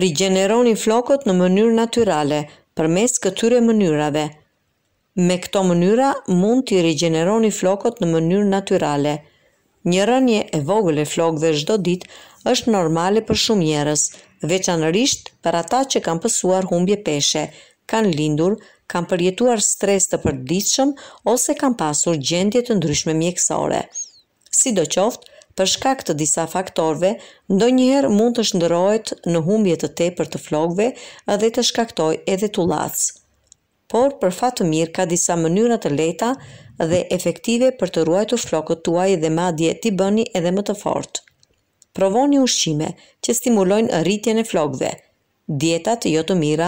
Rigjeneroni flokët në mënyrë natyrale përmes këtyre mënyrave. Me këto mënyra mund të rigjeneroni flokët në mënyrë natyrale. Një rënje e vogël e flokëve çdo ditë është normale për shumë njerëz, veçanërisht për ata që kanë pësuar humbje peshe, kanë lindur, kanë përjetuar stres të përditshëm ose kanë pasur gjendje të ndryshme mjekësore. Sidoqoftë, për shkak të disa faktorëve, ndonjëherë mund të shndërrohet në humbje të tepër të flokëve dhe të shkaktoj edhe tullac. Por për fat të mirë ka disa mënyra të lehta dhe efektive për të ruajtur flokët tuaj dhe madje ti bëni edhe më të fortë. Provoni ushqime që stimulojnë rritjen e flokëve. Dietat jo të mira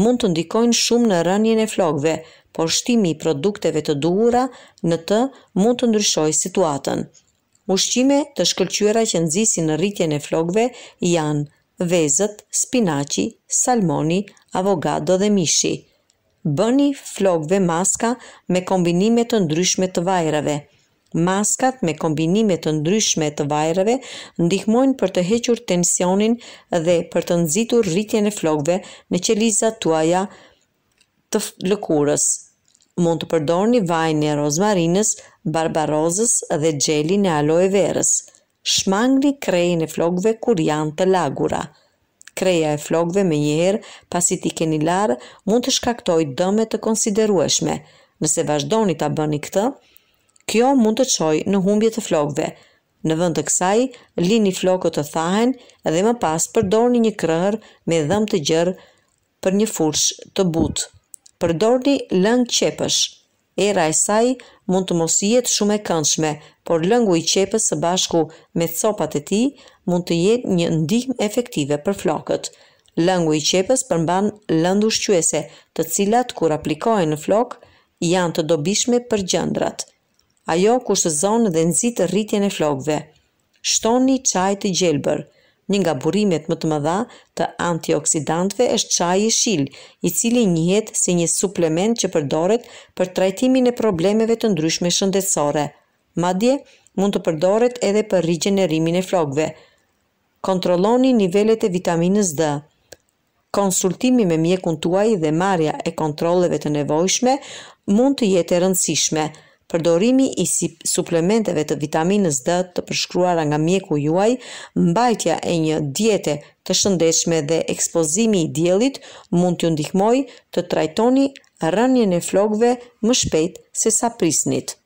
mund të ndikojnë shumë në rënien e flokëve, por shtimi i produkteve të duhura në të mund të ndryshojë situatën. Ushqime të shkëlqyera që nxisin në rritjen e flokëve janë vezët, spinaqi, salmoni, avokado dhe mishi. Bëni flokëve maska me kombinime të ndryshme të vajrave. Maskat me kombinime të ndryshme të vajrave ndihmojnë për të hequr tensionin dhe për të nxitur rritjen e flokëve në qelizat tuaja të lëkurës. Mund të përdorni vajin e rozmarinës, barbarozës dhe xhelin e aloe verës. Shmangni krejin e flokëve kur janë të lagura. Kreja e flokëve me njëherë, pasi t'i keni larë, mund të shkaktoj dëme të konsiderueshme. Nëse vazhdoni t'a bëni këtë, Kjo mund të qoj në humbje të flokve. Në vënd të kësaj, lini flokët të thahen edhe më pas përdorni një kërër me dhëm të gjërë për një fursh të butë. Përdorni lëng qepësh. Era e saj mund të mos jetë shumë e këndshme, por lëngu i qepës së bashku me copat e ti mund të jetë një ndihmë efektive për flokët. Lëngu i qepës përmban lëndu shqyese, të cilat kur aplikojnë në flokë, janë të dobishme për gjëndratë. Ajo kushtëzon dhe nxitë rritjen e flokëve. Shtoni çaj të gjelbër. Një nga burimet më të mëdha të antioksidantëve është çaji i shil, i cili njihet si një suplement që përdoret për trajtimin e problemeve të ndryshme shëndetësore. Madje mund të përdoret edhe për rigjenerimin e flokëve. Kontrolloni nivelet e vitaminës D. Konsultimi me mjekun tuaj dhe marrja e kontrolleve të nevojshme mund të jetë e rëndësishme. Përdorimi i suplementeve të vitaminës D të përshkruara nga mjeku juaj, mbajtja e një diete të shëndetshme dhe ekspozimi i diellit mund t'ju ndihmojë të trajtoni rënien e flokëve më shpejt sesa prisnit.